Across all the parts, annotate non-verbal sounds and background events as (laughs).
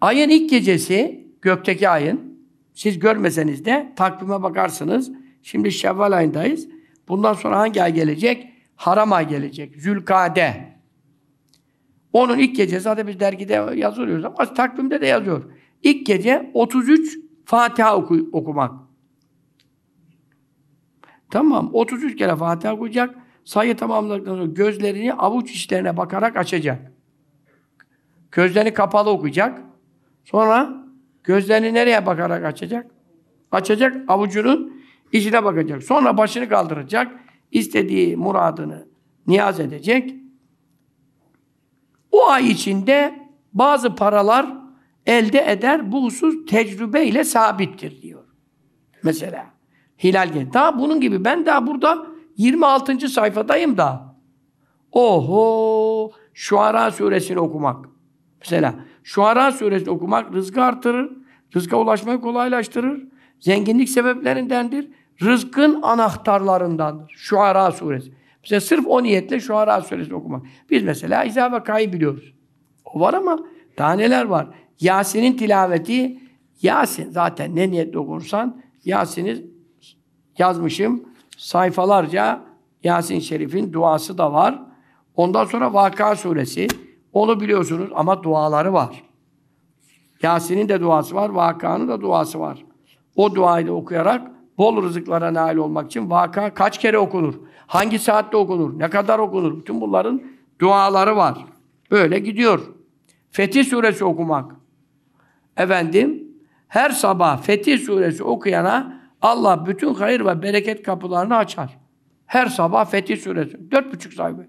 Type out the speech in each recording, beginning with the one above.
Ayın ilk gecesi, gökteki ayın, siz görmeseniz de takvime bakarsınız. Şimdi Şevval ayındayız. Bundan sonra hangi ay gelecek? Haram ay gelecek. Zülkade. Onun ilk gecesi zaten biz dergide yazıyoruz ama takvimde de yazıyor. İlk gece 33 Fatiha oku, okumak. Tamam. 33 kere Fatiha okuyacak. Sayı tamamladıktan sonra gözlerini avuç içlerine bakarak açacak. Gözlerini kapalı okuyacak. Sonra gözlerini nereye bakarak açacak? Açacak avucunun içine bakacak. Sonra başını kaldıracak. istediği muradını niyaz edecek. O ay içinde bazı paralar elde eder. Bu husus tecrübeyle sabittir diyor. Mesela hilal gel. Daha bunun gibi ben daha burada 26. sayfadayım da. Oho! Şuara suresini okumak. Mesela Şuara suresini okumak rızkı artırır. Rızka ulaşmayı kolaylaştırır. Zenginlik sebeplerindendir. Rızkın anahtarlarındandır. Şuara suresi. Mesela sırf o niyetle Şuara suresini okumak. Biz mesela İsa ve Kay'ı biliyoruz. O var ama daha neler var. Yasin'in tilaveti Yasin zaten ne niyetle okursan Yasin'i yazmışım. Sayfalarca Yasin Şerif'in duası da var. Ondan sonra Vaka suresi. Onu biliyorsunuz ama duaları var. Yasin'in de duası var, Vaka'nın da duası var. O duayı da okuyarak bol rızıklara nail olmak için Vaka kaç kere okunur? Hangi saatte okunur? Ne kadar okunur? Bütün bunların duaları var. Böyle gidiyor. Fetih suresi okumak. Efendim, her sabah Fetih suresi okuyana Allah bütün hayır ve bereket kapılarını açar. Her sabah Fetih suresi. Dört buçuk sayfa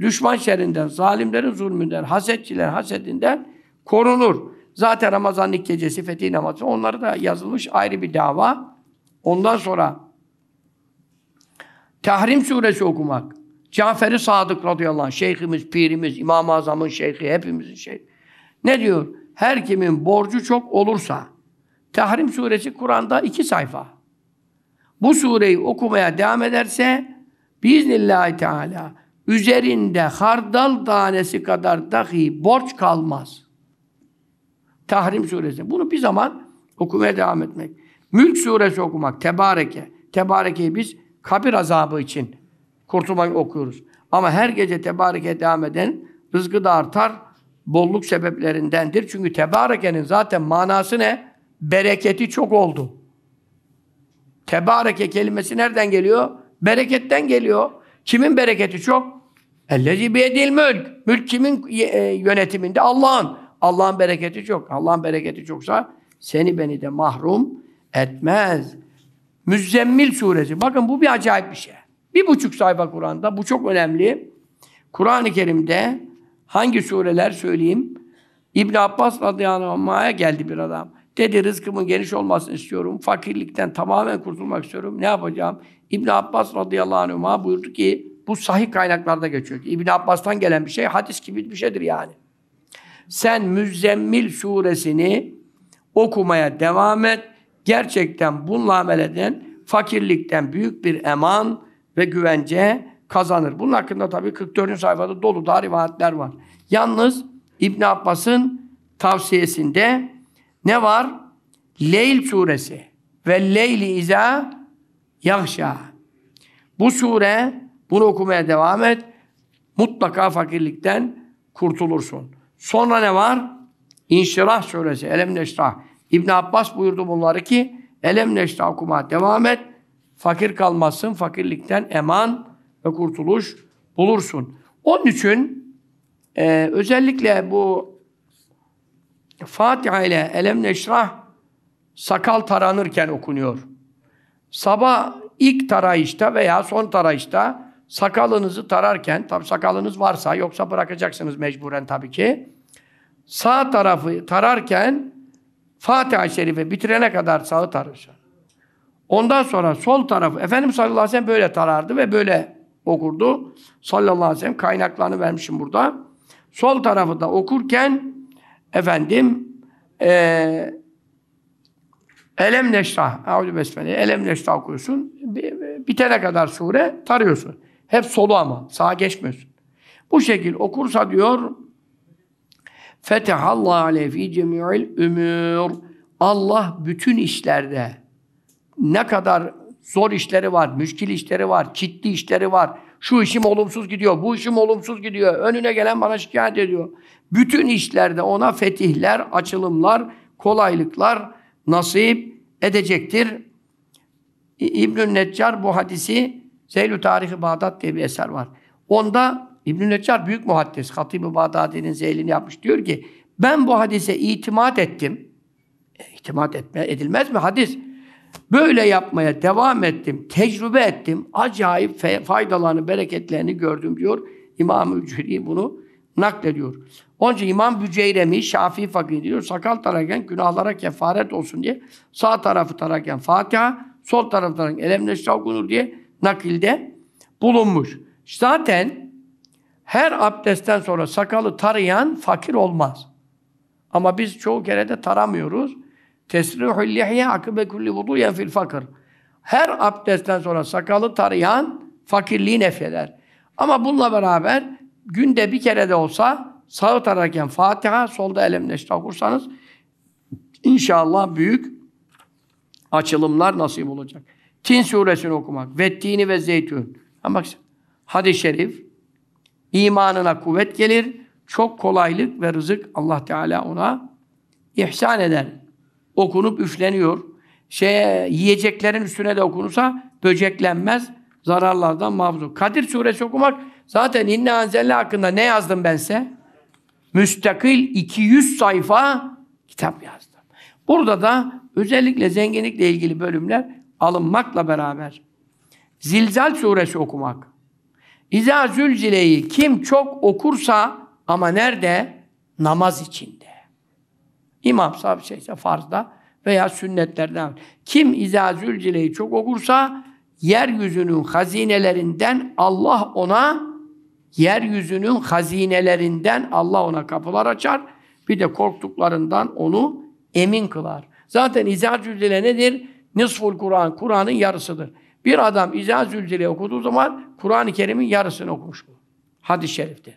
düşman şerrinden, zalimlerin zulmünden, hasetçiler hasedinden korunur. Zaten Ramazan ilk gecesi, fetih namazı onları da yazılmış ayrı bir dava. Ondan sonra Tahrim suresi okumak. Cafer-i Sadık radıyallahu anh, şeyhimiz, pirimiz, İmam-ı Azam'ın şeyhi, hepimizin şeyhi. Ne diyor? Her kimin borcu çok olursa, Tahrim suresi Kur'an'da iki sayfa. Bu sureyi okumaya devam ederse, biiznillahü teala, üzerinde hardal tanesi kadar dahi borç kalmaz. Tahrim suresi. Bunu bir zaman okumaya devam etmek. Mülk suresi okumak. Tebareke. Tebareke'yi biz kabir azabı için kurtulmak okuyoruz. Ama her gece tebareke devam eden rızkı da artar. Bolluk sebeplerindendir. Çünkü tebarekenin zaten manası ne? Bereketi çok oldu. Tebareke kelimesi nereden geliyor? Bereketten geliyor. Kimin bereketi çok? Ellezi biyedil mülk. Mülk kimin e, e, yönetiminde? Allah'ın. Allah'ın bereketi çok. Allah'ın bereketi çoksa seni beni de mahrum etmez. Müzzemmil suresi. Bakın bu bir acayip bir şey. Bir buçuk sayfa Kur'an'da. Bu çok önemli. Kur'an-ı Kerim'de hangi sureler söyleyeyim? İbn Abbas radıyallahu anh'a geldi bir adam. Dedi rızkımın geniş olmasını istiyorum. Fakirlikten tamamen kurtulmak istiyorum. Ne yapacağım? İbn Abbas radıyallahu anh'a buyurdu ki bu sahih kaynaklarda geçiyor. İbn Abbas'tan gelen bir şey hadis gibi bir şeydir yani. Sen Müzzemmil suresini okumaya devam et. Gerçekten bununla amel eden fakirlikten büyük bir eman ve güvence kazanır. Bunun hakkında tabii 44. sayfada dolu da rivayetler var. Yalnız İbn Abbas'ın tavsiyesinde ne var? Leyl suresi ve Leyli İza Yahşa. Bu sure bunu okumaya devam et. Mutlaka fakirlikten kurtulursun. Sonra ne var? İnşirah suresi. Elem neşrah. İbn Abbas buyurdu bunları ki Elem neşrah okuma devam et. Fakir kalmazsın. Fakirlikten eman ve kurtuluş bulursun. Onun için e, özellikle bu Fatiha ile Elem Neşrah sakal taranırken okunuyor. Sabah ilk tarayışta veya son tarayışta sakalınızı tararken, tabi sakalınız varsa yoksa bırakacaksınız mecburen tabii ki. Sağ tarafı tararken Fatiha-i Şerife bitirene kadar sağı tarırsın. Ondan sonra sol tarafı, Efendimiz sallallahu aleyhi ve sellem böyle tarardı ve böyle okurdu. Sallallahu aleyhi ve sellem kaynaklarını vermişim burada. Sol tarafı da okurken efendim ee, Elem neşrah, Eûzü besmele, Elem neşrah okuyorsun. Bitene kadar sure tarıyorsun. Hep solu ama. Sağa geçmiyorsun. Bu şekil okursa diyor Fetehallahu aleyhi fi cemi'il ümür. Allah bütün işlerde ne kadar zor işleri var, müşkil işleri var, kitli işleri var. Şu işim olumsuz gidiyor, bu işim olumsuz gidiyor. Önüne gelen bana şikayet ediyor. Bütün işlerde ona fetihler, açılımlar, kolaylıklar nasip edecektir. İbn-i Neccar bu hadisi Zeylü Tarihi Bağdat diye bir eser var. Onda İbn-i Neccar büyük muhaddis, Hatib-i Bağdadi'nin zeylini yapmış. Diyor ki, ben bu hadise itimat ettim. E, itimat etme, edilmez mi hadis? Böyle yapmaya devam ettim, tecrübe ettim. Acayip faydalarını, bereketlerini gördüm diyor. İmam-ı Cüri bunu naklediyor. Onun için İmam Büceyremi, Şafii fakir diyor, sakal tararken günahlara kefaret olsun diye sağ tarafı tararken Fatiha, sol tarafı tararken Elemneşşavgunur diye nakilde bulunmuş. Zaten her abdestten sonra sakalı tarayan fakir olmaz. Ama biz çoğu kere de taramıyoruz. Tesrihul lihye akıbe kulli vuduyen fil fakir. Her abdestten sonra sakalı tarayan fakirliği nefyeder. Ama bununla beraber günde bir kere de olsa sağ tararken Fatiha, solda elemleşte okursanız inşallah büyük açılımlar nasip olacak. Tin suresini okumak. Vettini ve zeytun. Ama bak hadis-i şerif imanına kuvvet gelir. Çok kolaylık ve rızık Allah Teala ona ihsan eder. Okunup üfleniyor. Şey, yiyeceklerin üstüne de okunursa böceklenmez. Zararlardan mağdur. Kadir suresi okumak zaten inne anzelle hakkında ne yazdım bense? Müstakil 200 sayfa kitap yazdım. Burada da özellikle zenginlikle ilgili bölümler alınmakla beraber Zilzal suresi okumak. İza zülzileyi kim çok okursa ama nerede? Namaz içinde. İmam sahibi şeyse farzda veya sünnetlerden. Kim İza zülzileyi çok okursa yeryüzünün hazinelerinden Allah ona yeryüzünün hazinelerinden Allah ona kapılar açar. Bir de korktuklarından onu emin kılar. Zaten İza zülzile nedir? Nisful Kur'an, Kur'an'ın yarısıdır. Bir adam İza Zülcele'yi okuduğu zaman Kur'an-ı Kerim'in yarısını okumuş olur. Hadis-i şerifte.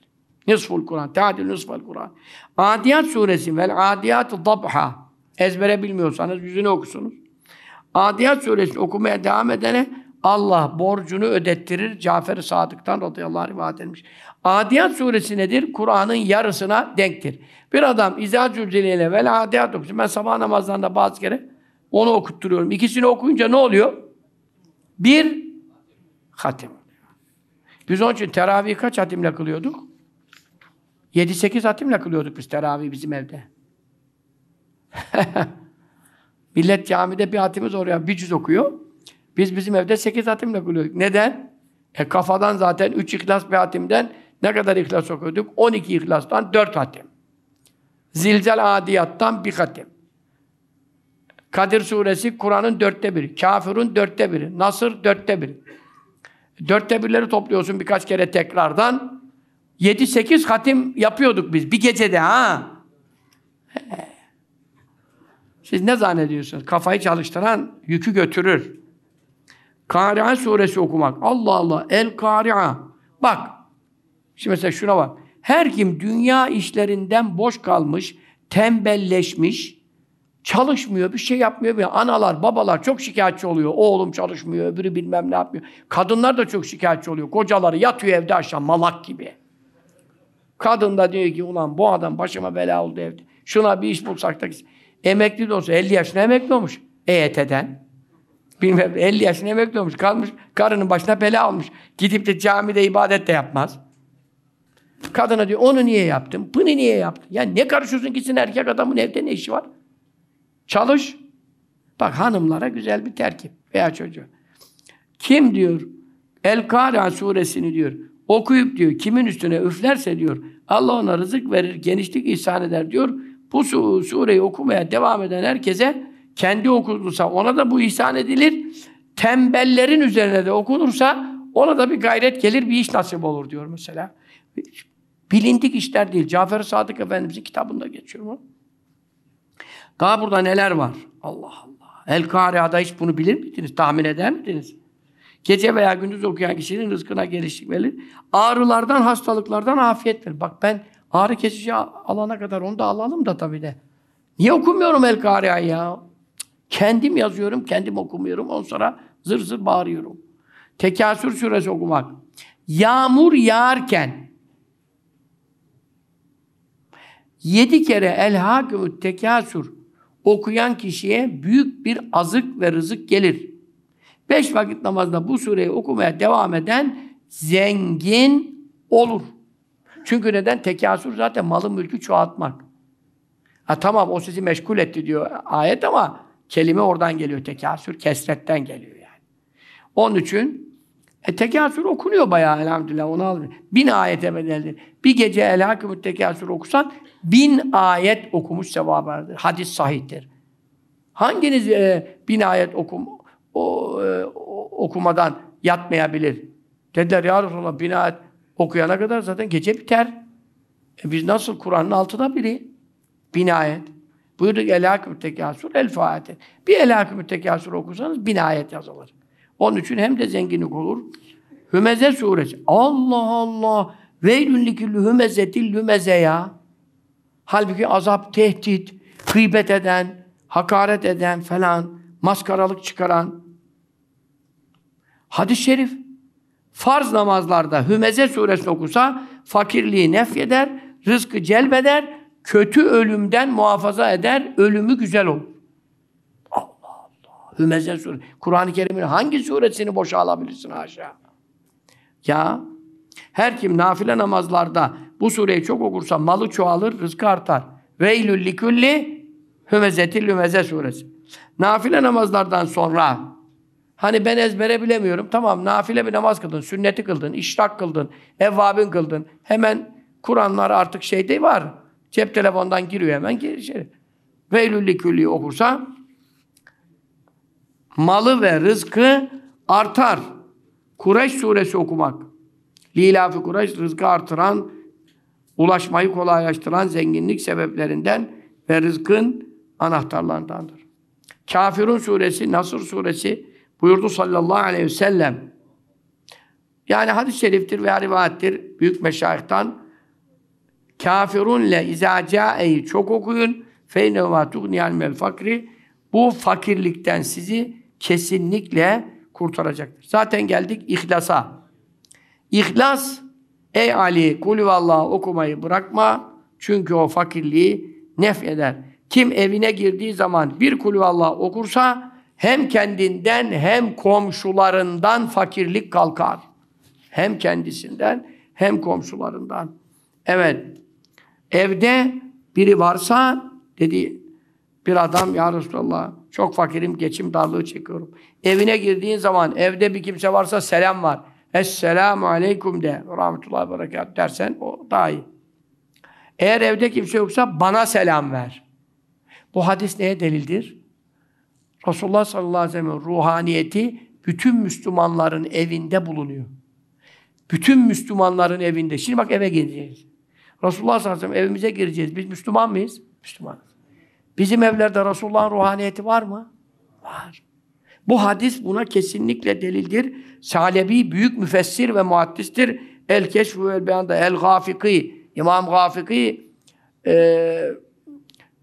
Nisful Kur'an, ta'dil nisful Kur'an. Adiyat suresi vel adiyat dabha. Ezbere bilmiyorsanız yüzünü okusunuz. Adiyat suresi okumaya devam edene Allah borcunu ödettirir. cafer Sadık'tan radıyallahu anh rivayet etmiş. Adiyat suresi nedir? Kur'an'ın yarısına denktir. Bir adam İza Zülcele'yle vel adiyat okusun. Ben sabah namazlarında bazı kere onu okutturuyorum. İkisini okuyunca ne oluyor? Bir hatim. Biz onun için teravih kaç hatimle kılıyorduk? 7-8 hatimle kılıyorduk biz teravih bizim evde. (laughs) Millet camide bir hatimiz zor Bir cüz okuyor. Biz bizim evde 8 hatimle kılıyorduk. Neden? E kafadan zaten 3 ihlas bir hatimden ne kadar ihlas okuyorduk? 12 ihlastan 4 hatim. Zilzal adiyattan bir hatim. Kadir suresi Kur'an'ın dörtte biri. Kafirun dörtte biri. Nasır dörtte biri. Dörtte birleri topluyorsun birkaç kere tekrardan. Yedi sekiz hatim yapıyorduk biz bir gecede ha. Siz ne zannediyorsunuz? Kafayı çalıştıran yükü götürür. Kari'a suresi okumak. Allah Allah. El Kari'a. Bak. Şimdi mesela şuna bak. Her kim dünya işlerinden boş kalmış, tembelleşmiş, Çalışmıyor, bir şey yapmıyor. Yani analar, babalar çok şikayetçi oluyor. Oğlum çalışmıyor, öbürü bilmem ne yapmıyor. Kadınlar da çok şikayetçi oluyor. Kocaları yatıyor evde aşağı malak gibi. Kadın da diyor ki ulan bu adam başıma bela oldu evde. Şuna bir iş bulsak da emekli de olsa 50 yaşına emekli olmuş EYT'den. E bilmem 50 yaşına emekli olmuş. Kalmış karının başına bela almış. Gidip de camide ibadet de yapmaz. Kadına diyor onu niye yaptın? Bunu niye yaptın? Ya ne karışıyorsun ki senin erkek adamın evde ne işi var? Çalış. Bak hanımlara güzel bir terkip veya çocuğu. Kim diyor El Kara suresini diyor okuyup diyor kimin üstüne üflerse diyor Allah ona rızık verir, genişlik ihsan eder diyor. Bu su sureyi okumaya devam eden herkese kendi okuduysa ona da bu ihsan edilir. Tembellerin üzerine de okunursa ona da bir gayret gelir, bir iş nasip olur diyor mesela. Bilindik işler değil. Cafer Sadık Efendimiz'in kitabında geçiyor mu? Daha burada neler var? Allah Allah. El Kariyada hiç bunu bilir miydiniz? Tahmin eder miydiniz? Gece veya gündüz okuyan kişinin rızkına gelişmeli. Ağrılardan, hastalıklardan afiyet ver. Bak ben ağrı kesici alana kadar onu da alalım da tabii de. Niye okumuyorum El Kariyayı ya? Kendim yazıyorum, kendim okumuyorum. On sonra zır zır bağırıyorum. Tekasür suresi okumak. Yağmur yağarken yedi kere El elhâkümü tekasür okuyan kişiye büyük bir azık ve rızık gelir. Beş vakit namazda bu sureyi okumaya devam eden zengin olur. Çünkü neden? Tekasür zaten malı mülkü çoğaltmak. Ha tamam o sizi meşgul etti diyor ayet ama kelime oradan geliyor. Tekasür kesretten geliyor yani. Onun için e tekasür okunuyor bayağı elhamdülillah onu alır. Bin ayete bedeldir. Bir gece elhakümü tekasür okusan bin ayet okumuş sevabı Hadis sahihtir. Hanginiz e, bin ayet okum, o, e, okumadan yatmayabilir? Dediler ya Resulallah bin ayet okuyana kadar zaten gece biter. E biz nasıl Kur'an'ın altına biri? Bin ayet. Buyurduk elhakümü tekasür el fatiha. Bir elhakümü tekasür okursanız bin ayet yazılır. Onun için hem de zenginlik olur. Hümeze suresi. Allah Allah. Veylün likillü hümezetil hümeze ya. Halbuki azap, tehdit, gıybet eden, hakaret eden falan, maskaralık çıkaran. Hadis-i şerif. Farz namazlarda Hümeze suresini okusa fakirliği nefyeder, rızkı celbeder, kötü ölümden muhafaza eder, ölümü güzel olur. Hümeze suresi. Kur'an-ı Kerim'in hangi suresini boşa alabilirsin haşa? Ya her kim nafile namazlarda bu sureyi çok okursa malı çoğalır, rızkı artar. Veylül likulli hümezetil hümeze suresi. Nafile namazlardan sonra hani ben ezbere bilemiyorum. Tamam nafile bir namaz kıldın, sünneti kıldın, işrak kıldın, evvabin kıldın. Hemen Kur'anlar artık şeyde var. Cep telefondan giriyor hemen gir içeri. Veylül likulli okursa malı ve rızkı artar. Kureyş suresi okumak. Lilafi Kureyş rızkı artıran, ulaşmayı kolaylaştıran zenginlik sebeplerinden ve rızkın anahtarlarındandır. Kafirun suresi, Nasır suresi buyurdu sallallahu aleyhi ve sellem. Yani hadis-i şeriftir veya rivayettir büyük meşayihtan. Kafirunle izacaeyi çok okuyun. Feyne ve tugniyal mel fakri. Bu fakirlikten sizi kesinlikle kurtaracaktır. Zaten geldik ihlasa. İhlas, ey Ali kulüvallah okumayı bırakma çünkü o fakirliği nef eder. Kim evine girdiği zaman bir kulüvallah okursa hem kendinden hem komşularından fakirlik kalkar. Hem kendisinden hem komşularından. Evet. Evde biri varsa dedi bir adam ya Resulallah çok fakirim, geçim darlığı çekiyorum. Evine girdiğin zaman evde bir kimse varsa selam var. Esselamu aleyküm de. Rahmetullahi berekat dersen o daha iyi. Eğer evde kimse yoksa bana selam ver. Bu hadis neye delildir? Resulullah sallallahu aleyhi ve sellem'in ruhaniyeti bütün Müslümanların evinde bulunuyor. Bütün Müslümanların evinde. Şimdi bak eve gireceğiz. Resulullah sallallahu aleyhi ve sellem evimize gireceğiz. Biz Müslüman mıyız? Müslümanız. Bizim evlerde Resulullah'ın ruhaniyeti var mı? Var. Bu hadis buna kesinlikle delildir. Salebi büyük müfessir ve muaddistir. El Keşfü El Beyan'da El Gafiki, İmam Gafiki e,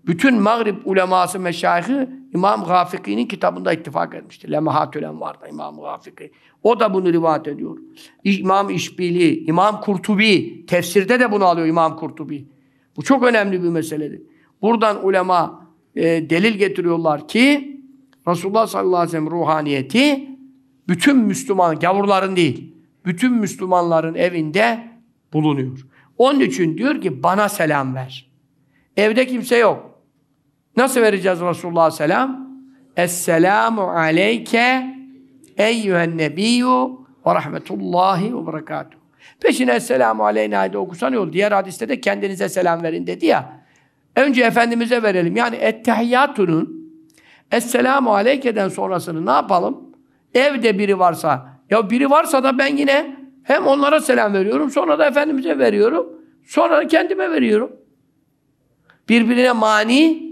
bütün Mağrib uleması meşayihi İmam Gafiki'nin kitabında ittifak etmiştir. Lemahatülen vardı İmam Gafiki. O da bunu rivayet ediyor. İmam İşbili, İmam Kurtubi, tefsirde de bunu alıyor İmam Kurtubi. Bu çok önemli bir meseledir. Buradan ulema e, delil getiriyorlar ki Resulullah sallallahu aleyhi ve sellem ruhaniyeti bütün Müslüman, gavurların değil, bütün Müslümanların evinde bulunuyor. Onun için diyor ki bana selam ver. Evde kimse yok. Nasıl vereceğiz Resulullah'a selam? Esselamu aleyke eyyühen nebiyyü ve rahmetullahi ve berekatuhu. Peşine Esselamu aleyna de okusan yol. Diğer hadiste de kendinize selam verin dedi ya. Önce Efendimiz'e verelim. Yani ettehiyatunun, Esselamu Aleyke'den sonrasını ne yapalım? Evde biri varsa, ya biri varsa da ben yine hem onlara selam veriyorum, sonra da Efendimiz'e veriyorum, sonra da kendime veriyorum. Birbirine mani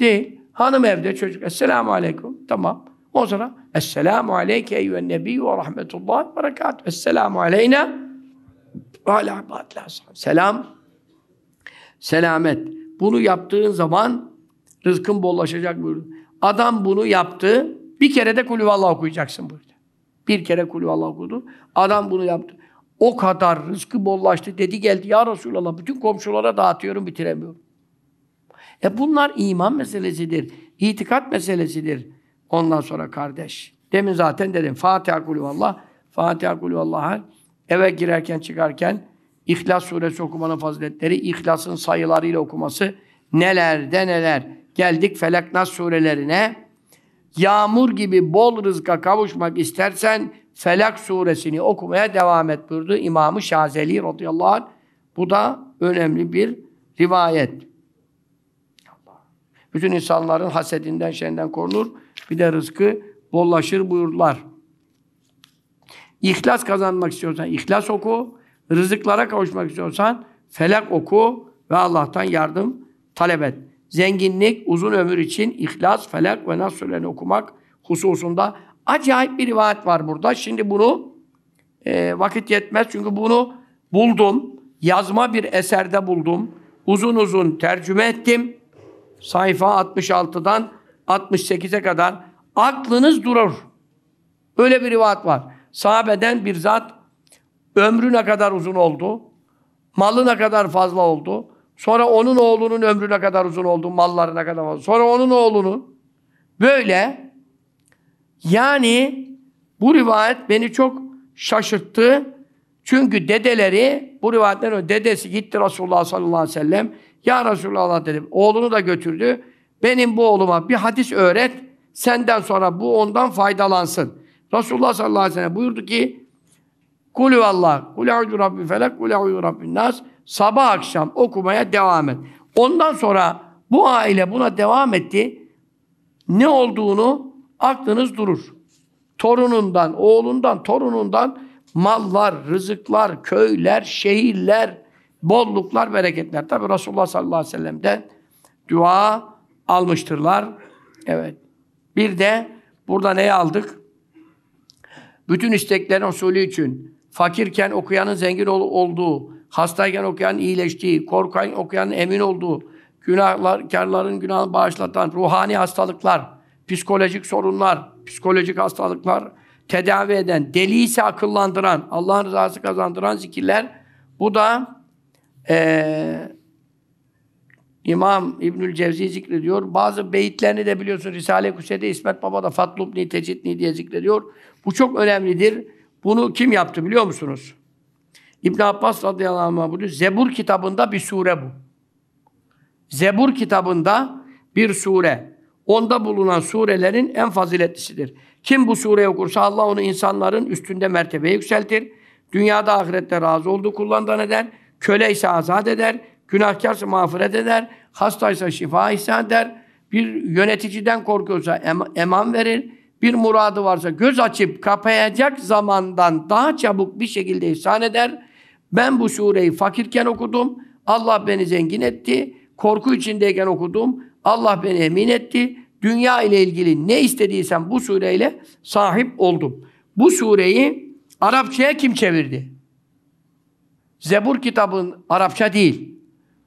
değil. Hanım evde, çocuk. Esselamu Aleyküm. Tamam. O sonra Esselamu Aleyke eyyühen nebi ve rahmetullah ve berekatuhu. Esselamu Aleyna ve ala Selam. Selamet. Bunu yaptığın zaman rızkın bollaşacak buyurdu. Adam bunu yaptı. Bir kere de kulüvallah okuyacaksın buyurdu. Bir kere kulüvallah okudu. Adam bunu yaptı. O kadar rızkı bollaştı. Dedi geldi ya Resulallah bütün komşulara dağıtıyorum bitiremiyorum. E bunlar iman meselesidir. itikat meselesidir. Ondan sonra kardeş. Demin zaten dedim. Fatiha kulüvallah. Fatiha kulüvallah'a eve girerken çıkarken İhlas suresi okumanın faziletleri, ihlasın sayılarıyla okuması nelerde neler. Geldik Felak surelerine. Yağmur gibi bol rızka kavuşmak istersen Felak suresini okumaya devam et buyurdu İmam-ı Şazeli radıyallahu anh. Bu da önemli bir rivayet. Bütün insanların hasedinden, şeyinden korunur. Bir de rızkı bollaşır buyurdular. İhlas kazanmak istiyorsan ihlas oku. Rızıklara kavuşmak istiyorsan felak oku ve Allah'tan yardım talep et. Zenginlik, uzun ömür için ihlas, felak ve nas surelerini okumak hususunda acayip bir rivayet var burada. Şimdi bunu e, vakit yetmez çünkü bunu buldum. Yazma bir eserde buldum. Uzun uzun tercüme ettim. Sayfa 66'dan 68'e kadar aklınız durur. Öyle bir rivayet var. Sahabeden bir zat Ömrü ne kadar uzun oldu? Malı ne kadar fazla oldu? Sonra onun oğlunun ömrü ne kadar uzun oldu? Malları ne kadar fazla? Sonra onun oğlunun. Böyle. Yani bu rivayet beni çok şaşırttı. Çünkü dedeleri, bu rivayetten önce dedesi gitti Resulullah sallallahu aleyhi ve sellem. Ya Resulullah dedim, oğlunu da götürdü. Benim bu oğluma bir hadis öğret, senden sonra bu ondan faydalansın. Resulullah sallallahu aleyhi ve sellem buyurdu ki, Kulü Allah, kulü rabbi felak, kulü rabbi nas. Sabah akşam okumaya devam et. Ondan sonra bu aile buna devam etti. Ne olduğunu aklınız durur. Torunundan, oğlundan, torunundan mallar, rızıklar, köyler, şehirler, bolluklar, bereketler. Tabi Resulullah sallallahu aleyhi ve sellem'den dua almıştırlar. Evet. Bir de burada ne aldık? Bütün isteklerin usulü için fakirken okuyanın zengin ol- olduğu, hastayken okuyanın iyileştiği, korkan okuyanın emin olduğu, günahkarların günahını bağışlatan, ruhani hastalıklar, psikolojik sorunlar, psikolojik hastalıklar tedavi eden, deli ise akıllandıran, Allah'ın rızası kazandıran zikirler. Bu da e, İmam İbnül Cevzi zikrediyor. Bazı beyitlerini de biliyorsun Risale-i Kuse'de İsmet Baba da Fatlubni, Tecidni diye zikrediyor. Bu çok önemlidir. Bunu kim yaptı biliyor musunuz? İbn Abbas radıyallahu anh bunu Zebur kitabında bir sure bu. Zebur kitabında bir sure. Onda bulunan surelerin en faziletlisidir. Kim bu sureyi okursa Allah onu insanların üstünde mertebeye yükseltir. Dünyada ahirette razı olduğu kullandan eder. Köle ise azat eder. Günahkarsa mağfiret eder. Hastaysa şifa ihsan eder. Bir yöneticiden korkuyorsa em eman verir bir muradı varsa göz açıp kapayacak zamandan daha çabuk bir şekilde ihsan eder. Ben bu sureyi fakirken okudum. Allah beni zengin etti. Korku içindeyken okudum. Allah beni emin etti. Dünya ile ilgili ne istediysem bu sureyle sahip oldum. Bu sureyi Arapçaya kim çevirdi? Zebur kitabın Arapça değil.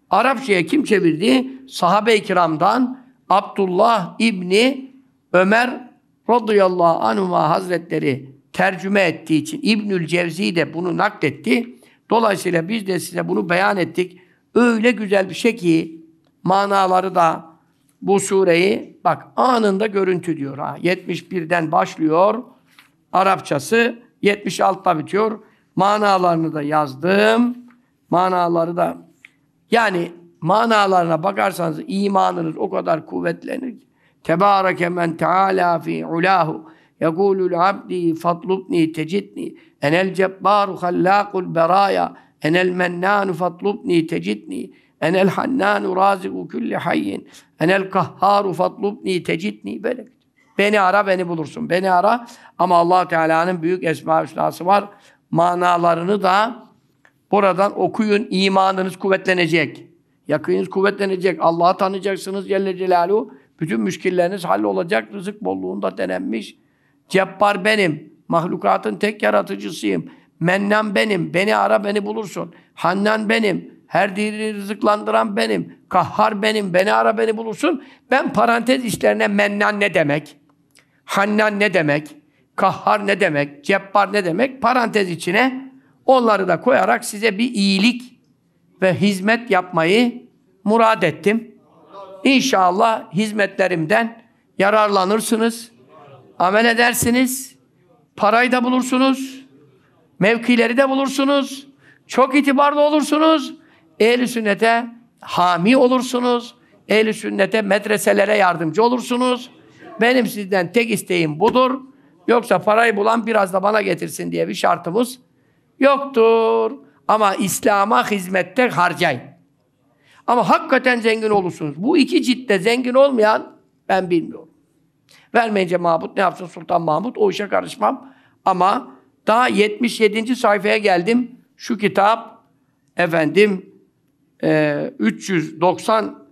Arapçaya kim çevirdi? Sahabe-i kiramdan Abdullah İbni Ömer radıyallahu anhuma hazretleri tercüme ettiği için İbnül Cevzi de bunu nakletti. Dolayısıyla biz de size bunu beyan ettik. Öyle güzel bir şey ki manaları da bu sureyi bak anında görüntü diyor. Ha. 71'den başlıyor. Arapçası 76'da bitiyor. Manalarını da yazdım. Manaları da yani manalarına bakarsanız imanınız o kadar kuvvetlenir ki. Tebâreke men teâlâ fî ulâhu. Yekûlul abdî fatlubni tecidni. Enel cebbâru hallâkul berâya. Enel mennânu fatlubni tecidni. Enel hannânu râziku külli hayyin. Enel kahhâru fatlubni tecidni. Böyle Beni ara beni bulursun. Beni ara ama allah Teala'nın büyük esma hüsnası var. Manalarını da buradan okuyun. imanınız kuvvetlenecek. Yakınınız kuvvetlenecek. Allah'ı tanıyacaksınız Celle Celaluhu. Bütün müşkilleriniz hallolacak, rızık bolluğunda denenmiş. Cebbar benim, mahlukatın tek yaratıcısıyım. Mennan benim, beni ara beni bulursun. Hannan benim, her diri rızıklandıran benim. Kahhar benim, beni ara beni bulursun. Ben parantez işlerine mennan ne demek? Hannan ne demek? Kahhar ne demek? Cebbar ne demek? Parantez içine onları da koyarak size bir iyilik ve hizmet yapmayı murad ettim. İnşallah hizmetlerimden yararlanırsınız. Amel edersiniz. Parayı da bulursunuz. Mevkileri de bulursunuz. Çok itibarlı olursunuz. Ehl-i sünnete hami olursunuz. Ehl-i sünnete medreselere yardımcı olursunuz. Benim sizden tek isteğim budur. Yoksa parayı bulan biraz da bana getirsin diye bir şartımız yoktur. Ama İslam'a hizmette harcayın. Ama hakikaten zengin olursunuz. Bu iki ciltte zengin olmayan ben bilmiyorum. Vermeyince Mahmut ne yapsın Sultan Mahmut? O işe karışmam. Ama daha 77. sayfaya geldim. Şu kitap efendim e, 390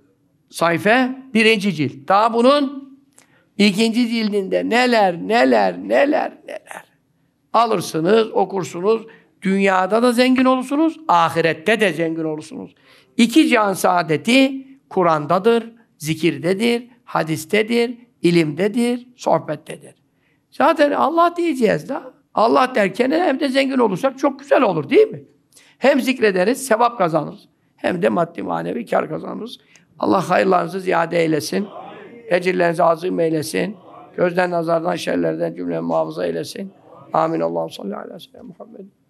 sayfa birinci cilt. Daha bunun ikinci cildinde neler neler neler neler. Alırsınız, okursunuz. Dünyada da zengin olursunuz, ahirette de zengin olursunuz. İki can saadeti Kur'an'dadır, zikirdedir, hadistedir, ilimdedir, sohbettedir. Zaten Allah diyeceğiz da. Allah derken hem de zengin olursak çok güzel olur değil mi? Hem zikrederiz, sevap kazanırız. Hem de maddi manevi kar kazanırız. Allah hayırlarınızı ziyade eylesin. Ecirlerinizi azim eylesin. Gözden nazardan, şerlerden cümle muhafaza eylesin. Amin. Allah'ım salli ve sellem. Muhammed.